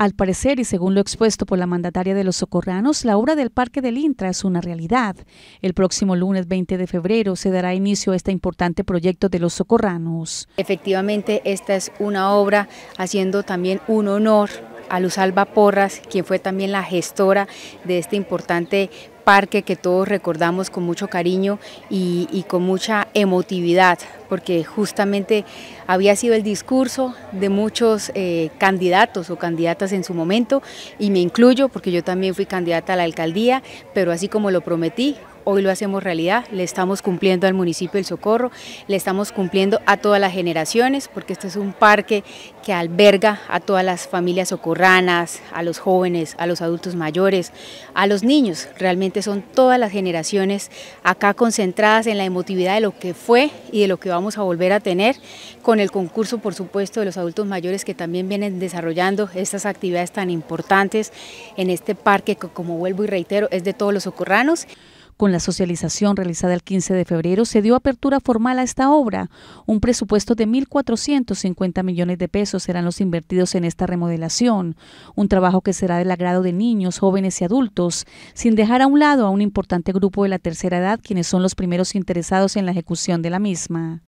Al parecer, y según lo expuesto por la mandataria de los socorranos, la obra del Parque del Intra es una realidad. El próximo lunes 20 de febrero se dará inicio a este importante proyecto de los socorranos. Efectivamente, esta es una obra haciendo también un honor a Luz Alba Porras, quien fue también la gestora de este importante parque que todos recordamos con mucho cariño y, con mucha emotividad, porque justamente había sido el discurso de muchos eh, candidatos o candidatas en su momento, y me incluyo porque yo también fui candidata a la alcaldía, pero así como lo prometí, hoy lo hacemos realidad, le estamos cumpliendo al municipio El Socorro, le estamos cumpliendo a todas las generaciones, porque este es un parque que alberga a todas las familias socorranas, a los jóvenes, a los adultos mayores, a los niños, realmente son todas las generaciones acá concentradas en la emotividad de lo que fue y de lo que vamos a volver a tener, con el concurso por supuesto de los adultos mayores que también vienen desarrollando estas actividades tan importantes en este parque que como vuelvo y reitero es de todos los socorranos. Con la socialización realizada el 15 de febrero se dio apertura formal a esta obra. Un presupuesto de 1.450 millones de pesos serán los invertidos en esta remodelación, un trabajo que será del agrado de niños, jóvenes y adultos, sin dejar a un lado a un importante grupo de la tercera edad quienes son los primeros interesados en la ejecución de la misma.